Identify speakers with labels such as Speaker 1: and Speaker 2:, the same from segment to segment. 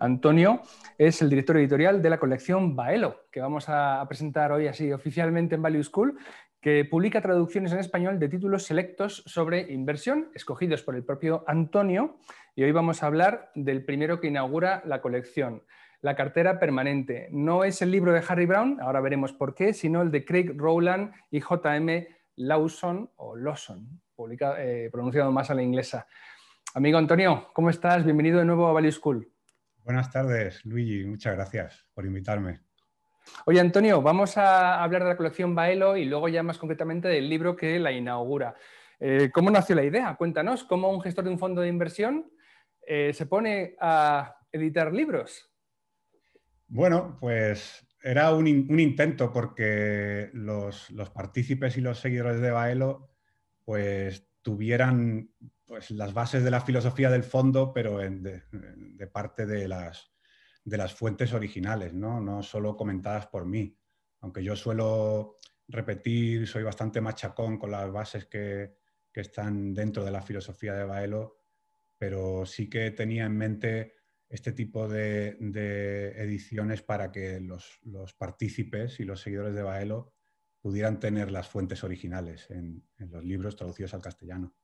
Speaker 1: Antonio, es el director editorial de la colección Baelo, que vamos a presentar hoy así oficialmente en Value School, que publica traducciones en español de títulos selectos sobre inversión, escogidos por el propio Antonio, y hoy vamos a hablar del primero que inaugura la colección. La cartera permanente. No es el libro de Harry Brown, ahora veremos por qué, sino el de Craig Rowland y J.M. Lawson o Lawson, eh, pronunciado más a la inglesa. Amigo Antonio, ¿cómo estás? Bienvenido de nuevo a Value School. Buenas tardes, Luigi. Muchas gracias por invitarme. Oye, Antonio, vamos a hablar de la colección Baelo y luego ya más concretamente del libro que la inaugura. Eh, ¿Cómo nació la idea? Cuéntanos, ¿cómo un gestor de un fondo de inversión eh, se pone a editar libros?
Speaker 2: Bueno, pues era un, intento porque los, los, partícipes y los seguidores de Baelo pues tuvieran pues, las bases de la filosofía del fondo, pero de, parte de las, de las fuentes originales, ¿no? solo comentadas por mí. Aunque yo suelo repetir, soy bastante machacón con las bases que, están dentro de la filosofía de Baelo, pero sí que tenía en mente este tipo de, ediciones para que los, partícipes y los seguidores de Baelo pudieran tener las fuentes originales en los libros traducidos al castellano.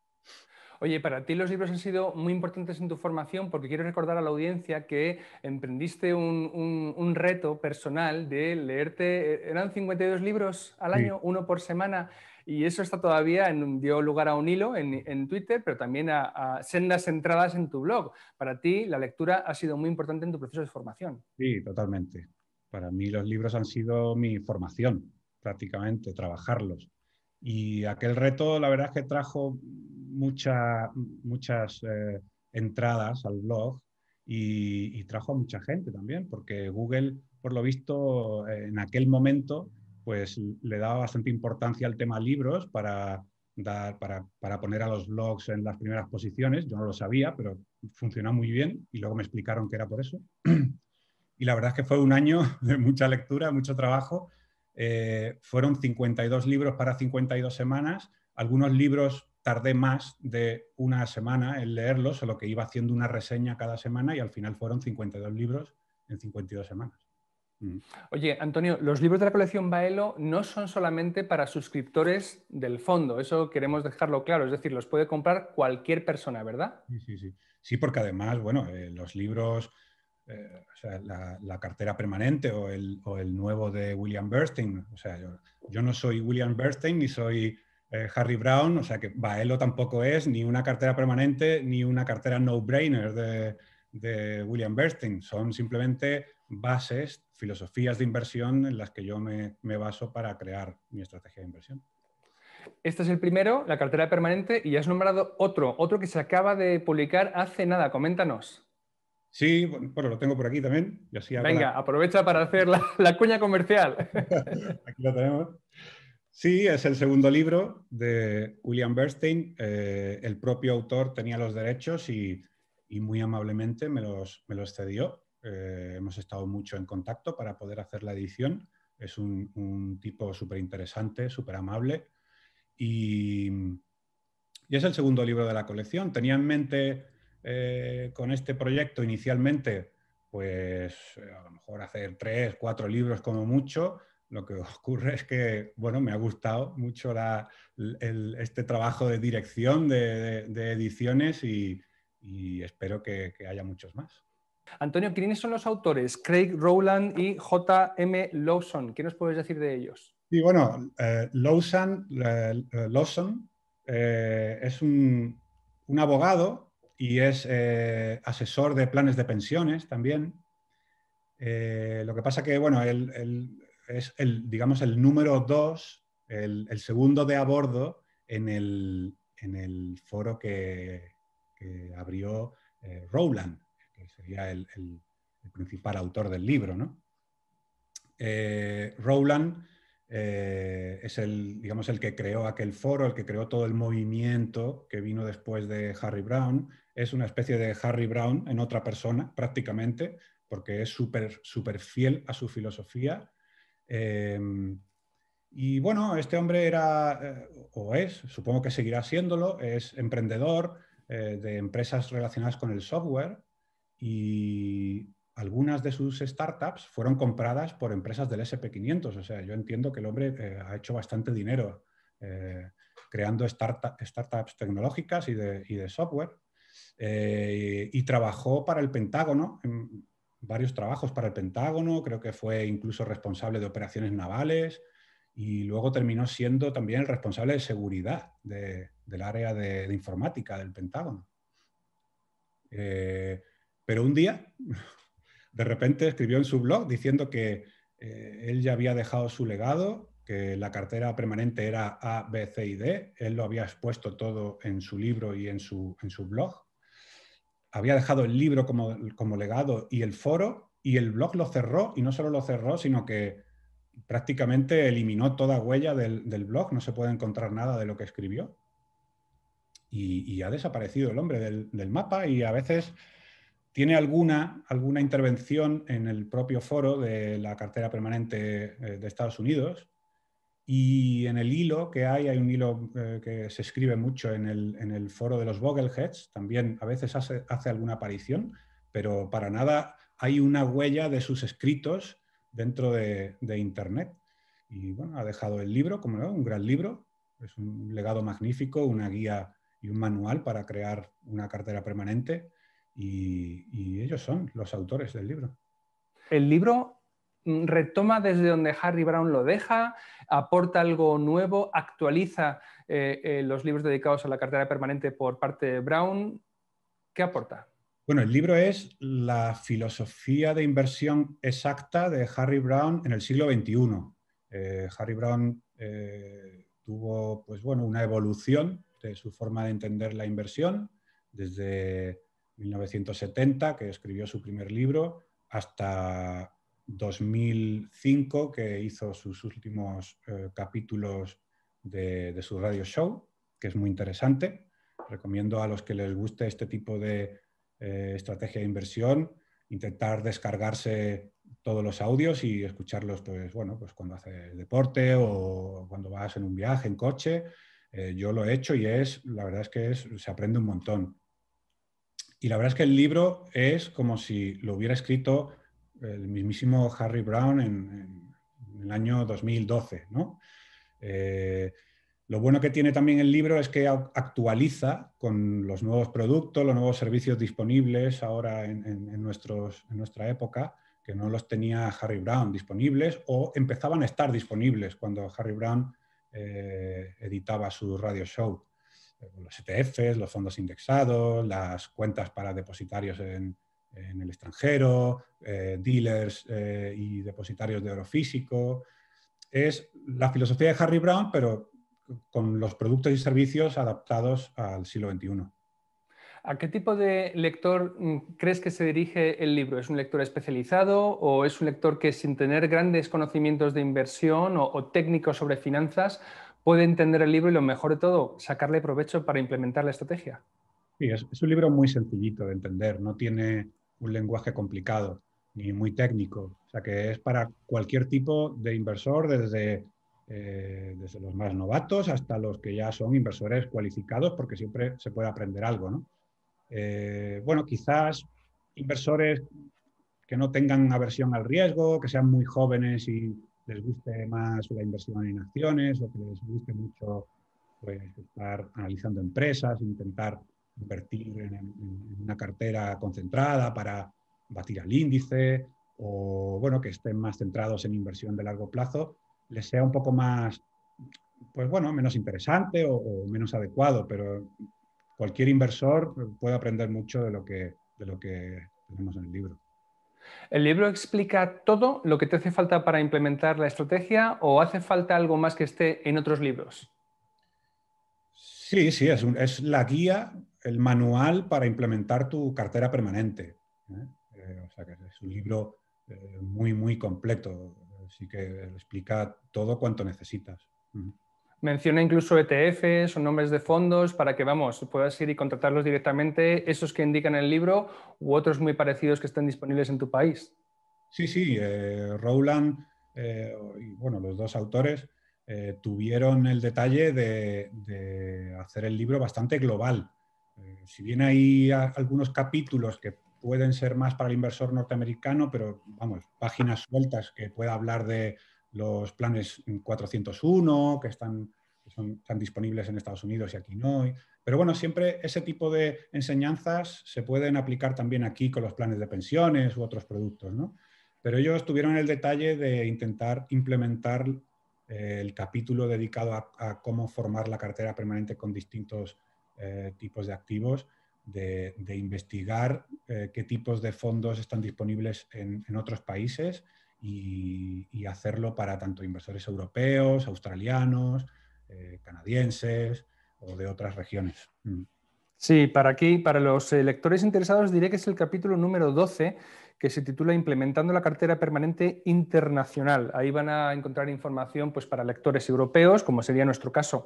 Speaker 1: Oye, para ti los libros han sido muy importantes en tu formación porque quiero recordar a la audiencia que emprendiste un, reto personal de leerte, eh, eran 52 libros al año, uno por semana. Y eso está todavía, en, dio lugar a un hilo en, Twitter, pero también a, a, sendas entradas en tu blog. Para ti, la lectura ha sido muy importante en tu proceso de formación.
Speaker 2: Sí, totalmente. Para mí los libros han sido mi formación, prácticamente, trabajarlos. Y aquel reto, la verdad es que trajo muchas eh, entradas al blog y, trajo a mucha gente también, porque Google, por lo visto, eh, en aquel momento, pues le daba bastante importancia al tema libros para, dar, para, poner a los blogs en las primeras posiciones. Yo no lo sabía, pero funcionó muy bien y luego me explicaron que era por eso. y la verdad es que fue un año de mucha lectura, mucho trabajo. Eh, fueron 52 libros para 52 semanas. Algunos libros tardé más de una semana en leerlos, solo lo que iba haciendo una reseña cada semana y al final fueron 52 libros en 52 semanas.
Speaker 1: Mm. Oye, Antonio, los libros de la colección Baelo no son solamente para suscriptores del fondo, eso queremos dejarlo claro, es decir, los puede comprar cualquier persona, ¿verdad?
Speaker 2: Sí, sí, sí. Sí, porque además, bueno, eh, los libros, eh, o sea, la, cartera permanente o el, nuevo de William Bernstein, o sea, yo, no soy William Bernstein ni soy eh, Harry Brown, o sea que Baelo tampoco es ni una cartera permanente ni una cartera no-brainer de, William Bernstein, son simplemente bases, filosofías de inversión en las que yo me, baso para crear mi estrategia de inversión.
Speaker 1: Este es el primero, la cartera permanente, y has nombrado otro, otro que se acaba de publicar hace nada. Coméntanos.
Speaker 2: Sí, bueno, lo tengo por aquí también.
Speaker 1: Venga, aprovecha para hacer la, la cuña comercial. aquí
Speaker 2: lo tenemos. Sí, es el segundo libro de William Bernstein. Eh, el propio autor tenía los derechos y, muy amablemente me los, me cedió. Eh, hemos estado mucho en contacto para poder hacer la edición. Es un, tipo súper interesante, súper amable. Y, es el segundo libro de la colección. Tenía en mente eh, con este proyecto inicialmente, pues a lo mejor hacer tres, cuatro libros como mucho lo que ocurre es que, bueno, me ha gustado mucho este trabajo de dirección de, ediciones y, espero que,
Speaker 1: haya muchos más. Antonio, ¿quiénes son los autores? Craig Rowland y J.M. Lawson. ¿Qué nos puedes decir de ellos?
Speaker 2: Sí, bueno, eh, Lawson, eh, eh, es un, abogado y es asesor de planes de pensiones también. lo que pasa que, bueno, él es el, digamos, el número dos, el, segundo de a bordo en el, foro que, abrió eh, Rowland, que sería el, principal autor del libro. Eh, Rowland eh, es el, digamos, el que creó aquel foro, el que creó todo el movimiento que vino después de Harry Brown. Es una especie de Harry Brown en otra persona, prácticamente, porque es súper super fiel a su filosofía Em, y bueno, este hombre era, eh, o es, supongo que seguirá siéndolo, es emprendedor eh, de empresas relacionadas con el software y algunas de sus startups fueron compradas por empresas del SP500. O sea, yo entiendo que el hombre eh, ha hecho bastante dinero creando startups tecnológicas y de, software. y, trabajó para el Pentágono varios trabajos para el Pentágono, creo que fue incluso responsable de operaciones navales y luego terminó siendo también el responsable de seguridad del área de, informática del Pentágono. Eh, pero un día, de repente, escribió en su blog diciendo que eh, él ya había dejado su legado, que la cartera permanente era A, B, C y D, él lo había expuesto todo en su libro y en en su blog había dejado el libro como, legado y el foro, y el blog lo cerró, y no solo lo cerró, sino que prácticamente eliminó toda huella del, blog, no se puede encontrar nada de lo que escribió. Y, ha desaparecido el hombre del, mapa y a veces tiene alguna, alguna intervención en el propio foro de la cartera permanente eh, de Estados Unidos, y en el hilo que hay, hay un hilo eh, que se escribe mucho en el, en el foro de los Vogelheads, también a veces hace, alguna aparición, pero para nada hay una huella de sus escritos dentro de, Internet. Y bueno, ha dejado el libro, como no, un gran libro, es un legado magnífico, una guía y un manual para crear una cartera permanente.
Speaker 1: y ellos son los autores del libro. El libro Mm, retoma desde donde Harry Brown lo deja, aporta algo nuevo, actualiza eh, eh, los libros dedicados a la cartera permanente por parte de Brown. ¿Qué aporta?
Speaker 2: Bueno, el libro es La filosofía de inversión exacta de Harry Brown en el siglo XXI. Eh, Harry Brown tuvo pues, bueno, una evolución de su forma de entender la inversión desde 1970, que escribió su primer libro, hasta 2005 que hizo sus últimos eh, capítulos de, su radio show, que es muy interesante. Recomiendo a los que les guste este tipo de eh, estrategia de inversión intentar descargarse todos los audios y escucharlos pues, bueno, pues cuando haces deporte o cuando vas en un viaje, en coche. Eh, yo lo he hecho y es, la verdad es que es, se aprende un montón. Y la verdad es que el libro es como si lo hubiera escrito el mismísimo Harry Brown en, el año 2012. ¿no? Eh, lo bueno que tiene también el libro es que actualiza con los nuevos productos, los nuevos servicios disponibles ahora en, nuestra época, que no los tenía Harry Brown disponibles o empezaban a estar disponibles cuando Harry Brown eh, editaba su radio show. Eh, los ETFs, los fondos indexados, las cuentas para depositarios en, en el extranjero, eh, dealers eh, y depositarios de oro físico. Es la filosofía de Harry Brown, pero con los productos y servicios adaptados al siglo XXI.
Speaker 1: ¿A qué tipo de lector mm, crees que se dirige el libro? ¿Es un lector especializado o es un lector que sin tener grandes conocimientos de inversión o, técnicos sobre finanzas puede entender el libro y lo mejor de todo, sacarle provecho para implementar la estrategia?
Speaker 2: Sí, es un libro muy sencillito de entender, no tiene un lenguaje complicado ni muy técnico. O sea que es para cualquier tipo de inversor, desde, eh, desde los más novatos hasta los que ya son inversores cualificados, porque siempre se puede aprender algo. ¿no? Eh, bueno, quizás inversores que no tengan aversión al riesgo, que sean muy jóvenes y les guste más la inversión en acciones o que les guste mucho pues, estar analizando empresas, intentar invertir en, una cartera concentrada para batir al índice o bueno, que estén más centrados en inversión de largo plazo, les sea un poco más, pues bueno, menos interesante o, o menos adecuado, pero cualquier inversor puede aprender mucho de lo que, de lo que tenemos en el libro.
Speaker 1: ¿El libro explica todo lo que te hace falta para implementar la estrategia o hace falta algo más que esté en otros libros?
Speaker 2: Sí, sí, es, la guía, el manual para implementar tu cartera permanente. ¿eh? Eh, o sea que es un libro eh, muy, muy completo. Así que explica todo cuanto necesitas.
Speaker 1: Menciona incluso ETFs o nombres de fondos para que, vamos, puedas ir y contratarlos directamente, esos que indican el libro u otros muy parecidos que estén disponibles en tu país. Sí,
Speaker 2: sí, Rowland, y, bueno, los dos autores eh, tuvieron el detalle de, hacer el libro bastante global. Eh, si bien hay algunos capítulos que pueden ser más para el inversor norteamericano, pero vamos, páginas sueltas que pueda hablar de los planes 401 que están, están disponibles en Estados Unidos y aquí no. Pero bueno, siempre ese tipo de enseñanzas se pueden aplicar también aquí con los planes de pensiones u otros productos, ¿no? Pero ellos tuvieron el detalle de intentar implementar el capítulo dedicado a, cómo formar la cartera permanente con distintos eh, tipos de activos, de, investigar eh, qué tipos de fondos están disponibles en, otros países y, hacerlo para tanto inversores europeos, australianos, eh, canadienses o de otras regiones.
Speaker 1: Mm. Sí, para aquí, para los lectores interesados, diré que es el capítulo número 12 que se titula Implementando la cartera permanente internacional. Ahí van a encontrar información pues, para lectores europeos, como sería nuestro caso.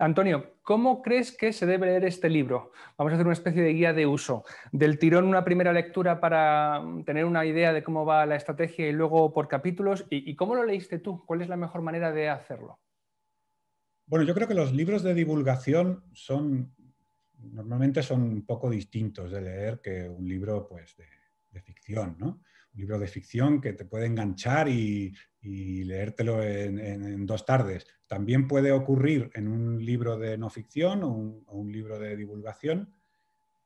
Speaker 1: Antonio, ¿cómo crees que se debe leer este libro? Vamos a hacer una especie de guía de uso. Del tirón una primera lectura para tener una idea de cómo va la estrategia y luego por capítulos. ¿Y, y cómo lo leíste tú? ¿Cuál es la mejor manera de hacerlo?
Speaker 2: Bueno, yo creo que los libros de divulgación son normalmente son un poco distintos de leer que un libro pues, de, de ficción, ¿no? Un libro de ficción que te puede enganchar y, leértelo en, dos tardes. También puede ocurrir en un libro de no ficción o un, libro de divulgación,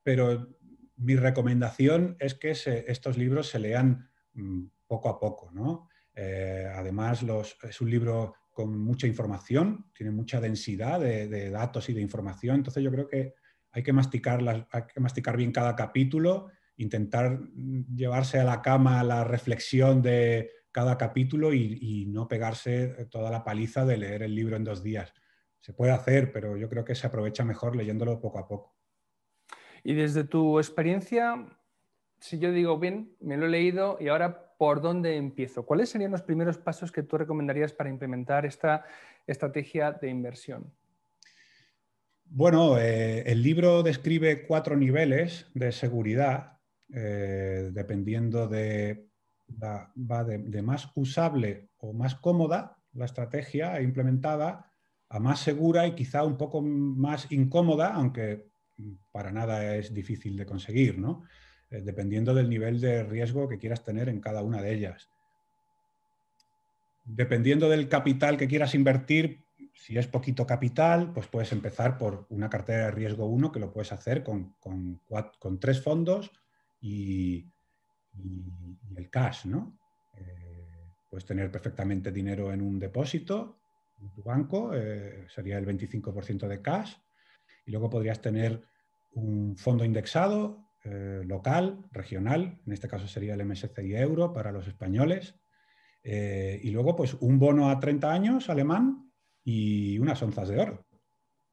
Speaker 2: pero mi recomendación es que estos libros se lean mm, poco a poco, ¿no? Eh, además, los, es un libro con mucha información, tiene mucha densidad de, datos y de información, entonces yo creo que hay que hay que masticar bien cada capítulo intentar mm, llevarse a la cama la reflexión de cada capítulo y, no pegarse eh, toda la paliza de leer el libro en dos días. Se puede hacer, pero yo creo que se aprovecha mejor leyéndolo poco a poco.
Speaker 1: Y desde tu experiencia, si yo digo, bien, me lo he leído y ahora, ¿por dónde empiezo? ¿Cuáles serían los primeros pasos que tú recomendarías para implementar esta estrategia de inversión?
Speaker 2: Bueno, eh, el libro describe cuatro niveles de seguridad eh, dependiendo de, más usable o más cómoda la estrategia e implementada a más segura y quizá un poco más incómoda, aunque para nada es difícil de conseguir, ¿no? Eh, dependiendo del nivel de riesgo que quieras tener en cada una de ellas. Dependiendo del capital que quieras invertir, si es poquito capital, pues puedes empezar por una cartera de riesgo 1, que lo puedes hacer con tres fondos y, el cash, ¿no? Eh, puedes tener perfectamente dinero en un depósito, en tu banco, eh, sería el 25% de cash, y luego podrías tener un fondo indexado eh, local, regional, en este caso sería el MSCI Euro para los españoles, y luego pues un bono a 30 años alemán y unas onzas de oro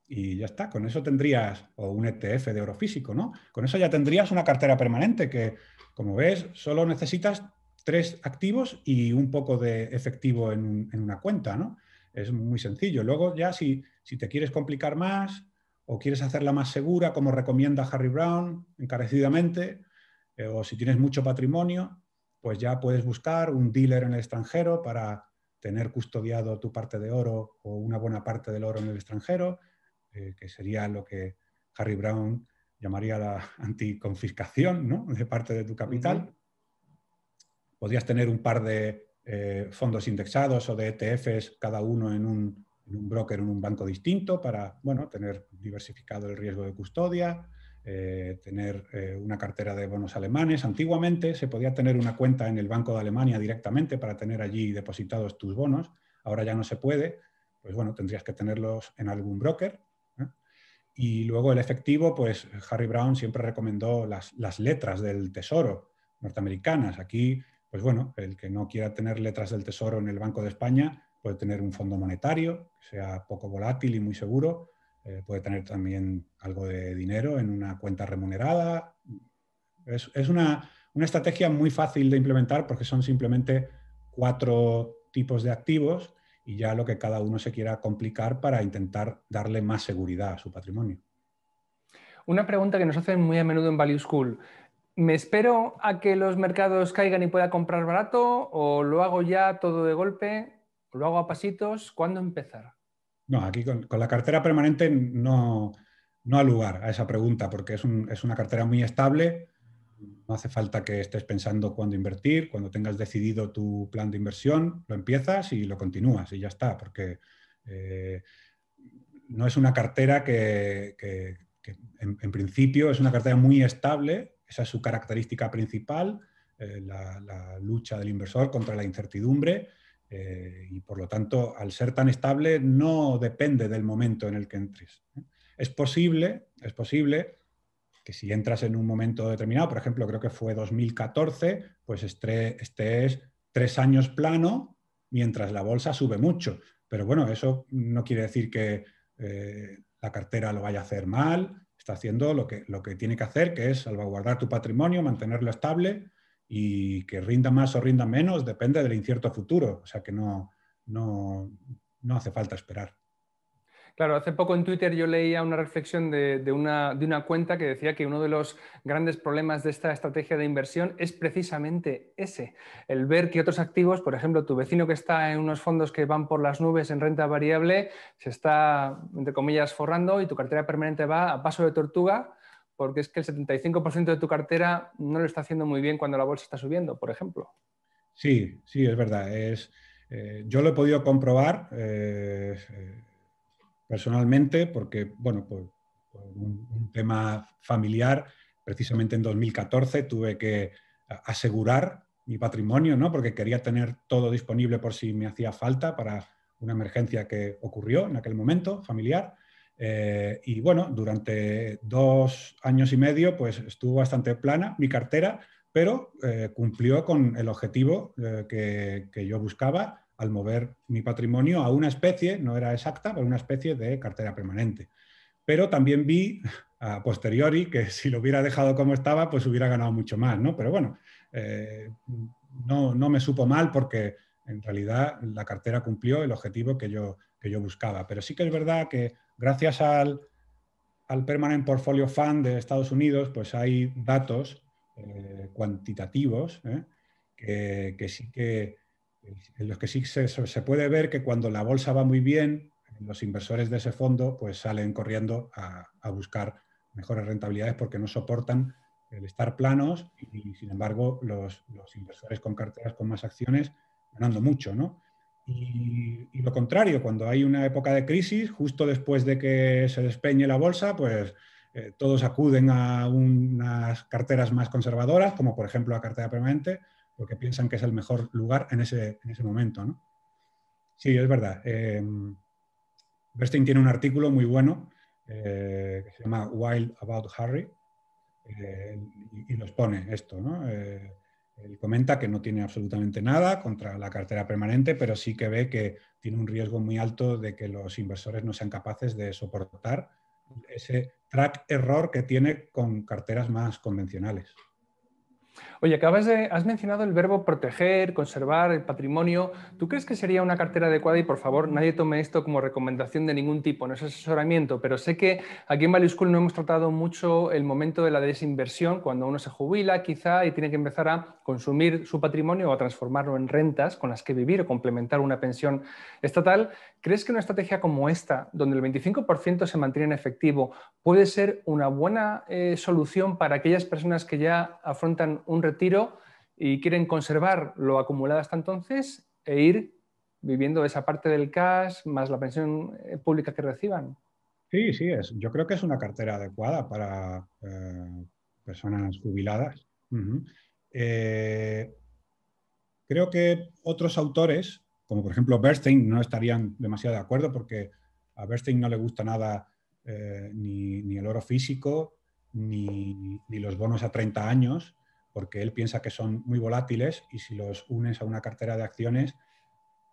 Speaker 2: y ya está, con eso tendrías, o un ETF de oro físico, ¿no? Con eso ya tendrías una cartera permanente que, como ves, solo necesitas tres activos y un poco de efectivo en, una cuenta, ¿no? Es muy sencillo. Luego ya si, si, te quieres complicar más o quieres hacerla más segura, como recomienda Harry Brown encarecidamente, eh, o si tienes mucho patrimonio, pues ya puedes buscar un dealer en el extranjero para tener custodiado tu parte de oro o una buena parte del oro en el extranjero eh, que sería lo que Harry Brown llamaría la anticonfiscación de parte de tu capital. Podrías tener un par de eh, fondos indexados o de ETFs, cada uno en un, broker, en un banco distinto, para bueno, tener diversificado el riesgo de custodia, eh, tener una cartera de bonos alemanes. Antiguamente se podía tener una cuenta en el Banco de Alemania directamente para tener allí depositados tus bonos. Ahora ya no se puede. Pues bueno, tendrías que tenerlos en algún broker y luego el efectivo, pues Harry Brown siempre recomendó las, letras del tesoro norteamericanas. Aquí, pues bueno, el que no quiera tener letras del tesoro en el Banco de España puede tener un fondo monetario que sea poco volátil y muy seguro. Eh, puede tener también algo de dinero en una cuenta remunerada. Es, una, una estrategia muy fácil de implementar porque son simplemente cuatro tipos de activos y ya lo que cada uno se quiera complicar para intentar darle más seguridad a su patrimonio.
Speaker 1: Una pregunta que nos hacen muy a menudo en Value School. ¿Me espero a que los mercados caigan y pueda comprar barato o lo hago ya todo de golpe? ¿Lo hago a pasitos? ¿Cuándo empezar?
Speaker 2: No, aquí con, la cartera permanente no, no, lugar a esa pregunta porque es, es una cartera muy estable, no hace falta que estés pensando cuándo invertir, cuando tengas decidido tu plan de inversión, lo empiezas y lo continúas y ya está, porque eh, no es una cartera que, en, principio es una cartera muy estable, esa es su característica principal, eh, la, lucha del inversor contra la incertidumbre eh, y por lo tanto al ser tan estable no depende del momento en el que entres. Es posible, es posible que si entras en un momento determinado, por ejemplo, creo que fue 2014, pues estés tres años plano mientras la bolsa sube mucho. Pero bueno, eso no quiere decir que eh, la cartera lo vaya a hacer mal, está haciendo lo que, lo que tiene que hacer, que es salvaguardar tu patrimonio, mantenerlo estable y que rinda más o rinda menos depende del incierto futuro. O sea que no, no hace falta esperar.
Speaker 1: Claro, hace poco en Twitter yo leía una reflexión de, una, cuenta que decía que uno de los grandes problemas de esta estrategia de inversión es precisamente ese, el ver que otros activos, por ejemplo, tu vecino que está en unos fondos que van por las nubes en renta variable, se está, entre comillas, forrando y tu cartera permanente va a paso de tortuga porque es que el 75% de tu cartera no lo está haciendo muy bien cuando la bolsa está subiendo, por ejemplo.
Speaker 2: Sí, sí, es verdad. Es, eh, yo lo he podido comprobar. Eh, eh, personalmente porque, bueno, pues un, tema familiar, precisamente en 2014 tuve que asegurar mi patrimonio, ¿no? Porque quería tener todo disponible por si me hacía falta para una emergencia que ocurrió en aquel momento familiar. Eh, y bueno, durante dos años y medio, pues estuvo bastante plana mi cartera, pero eh, cumplió con el objetivo eh, que, que, yo buscaba al mover mi patrimonio a una especie, no era exacta, pero una especie de cartera permanente. Pero también vi a posteriori que si lo hubiera dejado como estaba, pues hubiera ganado mucho más, ¿no? Pero bueno, eh, no, no, me supo mal porque en realidad la cartera cumplió el objetivo que yo, que yo buscaba. Pero sí que es verdad que gracias al, Permanent Portfolio Fund de Estados Unidos, pues hay datos eh, cuantitativos ¿eh? que, sí que en los que sí se, puede ver que cuando la bolsa va muy bien, los inversores de ese fondo pues salen corriendo a, buscar mejores rentabilidades porque no soportan el estar planos y, sin embargo los, inversores con carteras con más acciones ganando mucho, ¿no? Y, lo contrario, cuando hay una época de crisis, justo después de que se despeñe la bolsa, pues eh, todos acuden a unas carteras más conservadoras, como por ejemplo la cartera permanente, porque piensan que es el mejor lugar en ese, momento. ¿no? Sí, es verdad. Eh, tiene un artículo muy bueno eh, que se llama Wild About Harry eh, y, y, expone, pone esto. ¿no? Eh, él comenta que no tiene absolutamente nada contra la cartera permanente, pero sí que ve que tiene un riesgo muy alto de que los inversores no sean capaces de soportar ese track error que tiene con carteras más convencionales.
Speaker 1: Oye, acabas de, has mencionado el verbo proteger, conservar, el patrimonio. ¿Tú crees que sería una cartera adecuada? Y por favor, nadie tome esto como recomendación de ningún tipo, no es asesoramiento, pero sé que aquí en Value School no hemos tratado mucho el momento de la desinversión, cuando uno se jubila quizá y tiene que empezar a consumir su patrimonio o a transformarlo en rentas con las que vivir o complementar una pensión estatal. ¿Crees que una estrategia como esta, donde el 25% se mantiene en efectivo, puede ser una buena eh, solución para aquellas personas que ya afrontan un retiro y quieren conservar lo acumulado hasta entonces e ir viviendo esa parte del cash más la pensión eh, pública que reciban. Sí, sí, es, yo
Speaker 2: creo que es una cartera adecuada para eh, personas jubiladas. Eh, creo que otros autores, como por ejemplo Bernstein, no estarían demasiado de acuerdo porque a Bernstein no le gusta nada ni, el oro físico ni, ni los bonos a 30 años porque él piensa que son muy volátiles y si los unes a una cartera de acciones,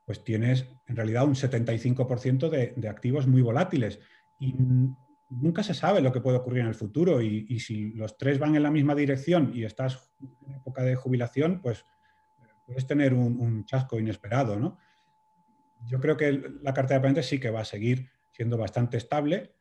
Speaker 2: pues tienes en realidad un 75% de, activos muy volátiles. Y nunca se sabe lo que puede ocurrir en el futuro y, si los tres van en la misma dirección y estás en época de jubilación, pues puedes tener un, chasco inesperado. Yo creo que la cartera de pendientes sí que va a seguir siendo bastante estable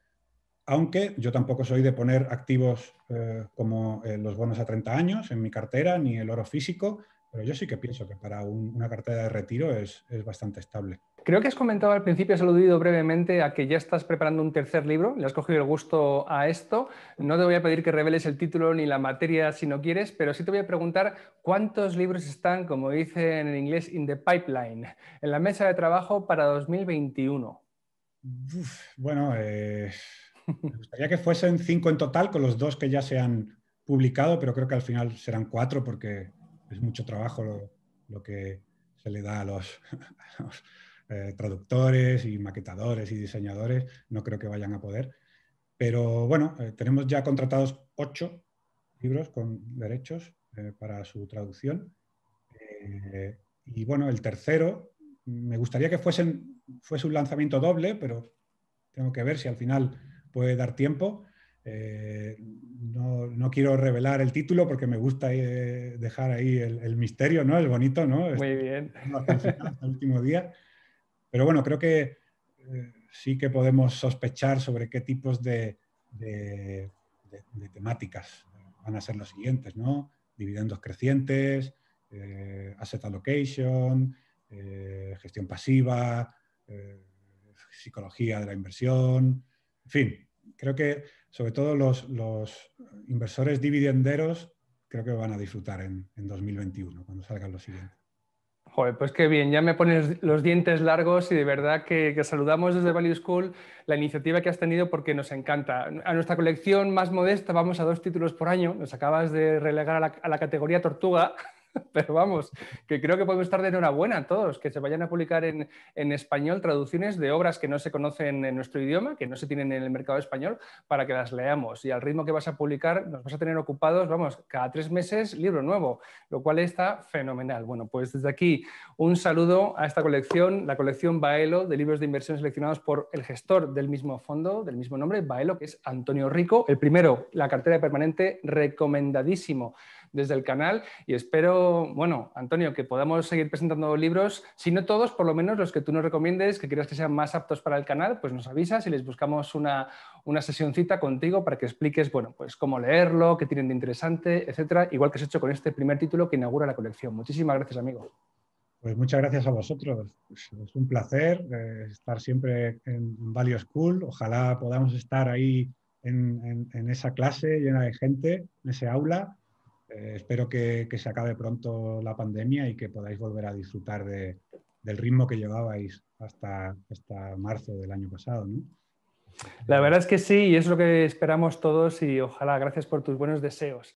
Speaker 2: aunque yo tampoco soy de poner activos eh, como eh, los bonos a 30 años en mi cartera, ni el oro físico, pero yo sí que pienso que para una cartera de retiro es, bastante
Speaker 1: estable. Creo que has comentado al principio, has aludido brevemente a que ya estás preparando un tercer libro, le has cogido el gusto a esto. No te voy a pedir que reveles el título ni la materia si no quieres, pero sí te voy a preguntar cuántos libros están, como dicen en inglés, in the pipeline, en la mesa de trabajo para 2021.
Speaker 2: bueno, eh, me gustaría que fuesen cinco en total, con los dos que ya se han publicado, pero creo que al final serán cuatro porque es mucho trabajo lo, que se le da a los, eh, traductores y maquetadores y diseñadores. No creo que vayan a poder. Pero bueno, eh, tenemos ya contratados ocho libros con derechos eh, para su traducción. y bueno, el tercero, me gustaría que fuesen, fuese un lanzamiento doble, pero tengo que ver si al final puede dar tiempo. Eh, no, quiero revelar el título porque me gusta eh, dejar ahí el, misterio, ¿no? El bonito, ¿no? Muy bien. el, este último día. Pero bueno, creo que eh, sí que podemos sospechar sobre qué tipos de, temáticas van a ser los siguientes, ¿no? Dividendos crecientes, asset allocation, gestión pasiva, psicología de la inversión, en fin, creo que sobre todo los, inversores dividenderos creo que van a disfrutar en, 2021, cuando salgan los siguientes.
Speaker 1: Joder, pues qué bien, ya me pones los dientes largos y de verdad que, saludamos desde Value School la iniciativa que has tenido porque nos encanta. A nuestra colección más modesta vamos a dos títulos por año, nos acabas de relegar a la categoría tortuga pero vamos, que creo que podemos estar de enhorabuena a todos, que se vayan a publicar en, español traducciones de obras que no se conocen en nuestro idioma, que no se tienen en el mercado español, para que las leamos. Y al ritmo que vas a publicar, nos vas a tener ocupados, vamos, cada tres meses libro nuevo, lo cual está fenomenal. Bueno, pues desde aquí un saludo a esta colección, la colección Baelo de libros de inversión seleccionados por el gestor del mismo fondo, del mismo nombre, Baelo, que es Antonio Rico. El primero, la cartera permanente, recomendadísimo desde el canal y espero, bueno, Antonio, que podamos seguir presentando libros, si no todos, por lo menos los que tú nos recomiendes, que creas que sean más aptos para el canal, pues nos avisas y les buscamos una, una sesioncita contigo para que expliques, bueno, pues cómo leerlo, qué tienen de interesante, etcétera, igual que has hecho con este primer título que inaugura la colección. Muchísimas gracias, amigo.
Speaker 2: Pues muchas gracias a vosotros. Pues es un placer eh, estar siempre en Value School. Ojalá podamos estar ahí en, en esa clase llena de gente, en ese aula. Eh, espero que, se acabe pronto la pandemia y que podáis volver a disfrutar del ritmo que llevabais hasta, hasta marzo del año pasado.
Speaker 1: La verdad es que sí, y es lo que esperamos todos y ojalá, gracias por tus buenos deseos.